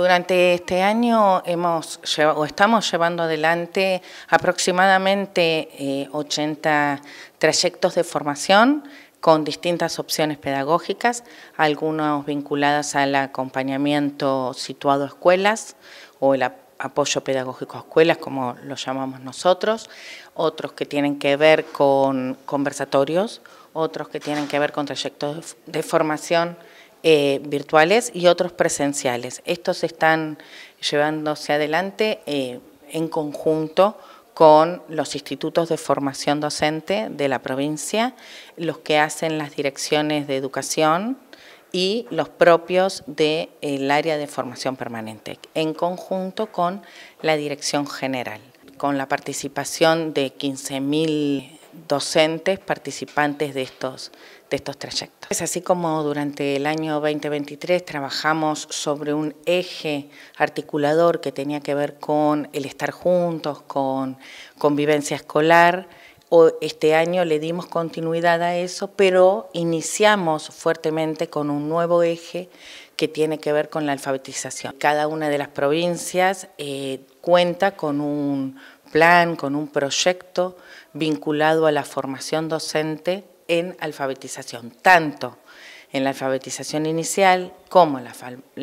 Durante este año hemos o estamos llevando adelante aproximadamente 80 eh, trayectos de formación con distintas opciones pedagógicas, algunos vinculadas al acompañamiento situado a escuelas o el apoyo pedagógico a escuelas, como lo llamamos nosotros, otros que tienen que ver con conversatorios, otros que tienen que ver con trayectos de formación eh, virtuales y otros presenciales. Estos están llevándose adelante eh, en conjunto con los institutos de formación docente de la provincia, los que hacen las direcciones de educación y los propios del el área de formación permanente, en conjunto con la dirección general, con la participación de 15.000 docentes participantes de estos, de estos trayectos. Es así como durante el año 2023 trabajamos sobre un eje articulador que tenía que ver con el estar juntos, con convivencia escolar, este año le dimos continuidad a eso, pero iniciamos fuertemente con un nuevo eje que tiene que ver con la alfabetización. Cada una de las provincias eh, cuenta con un plan, con un proyecto vinculado a la formación docente en alfabetización, tanto en la alfabetización inicial como en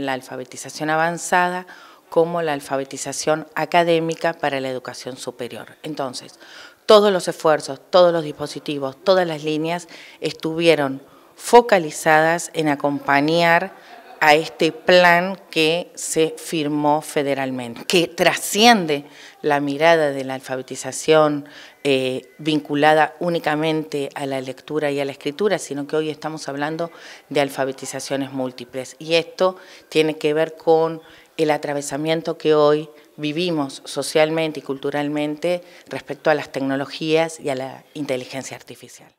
la alfabetización avanzada como la alfabetización académica para la educación superior. Entonces, todos los esfuerzos, todos los dispositivos, todas las líneas estuvieron focalizadas en acompañar a este plan que se firmó federalmente, que trasciende la mirada de la alfabetización eh, vinculada únicamente a la lectura y a la escritura, sino que hoy estamos hablando de alfabetizaciones múltiples. Y esto tiene que ver con el atravesamiento que hoy vivimos socialmente y culturalmente respecto a las tecnologías y a la inteligencia artificial.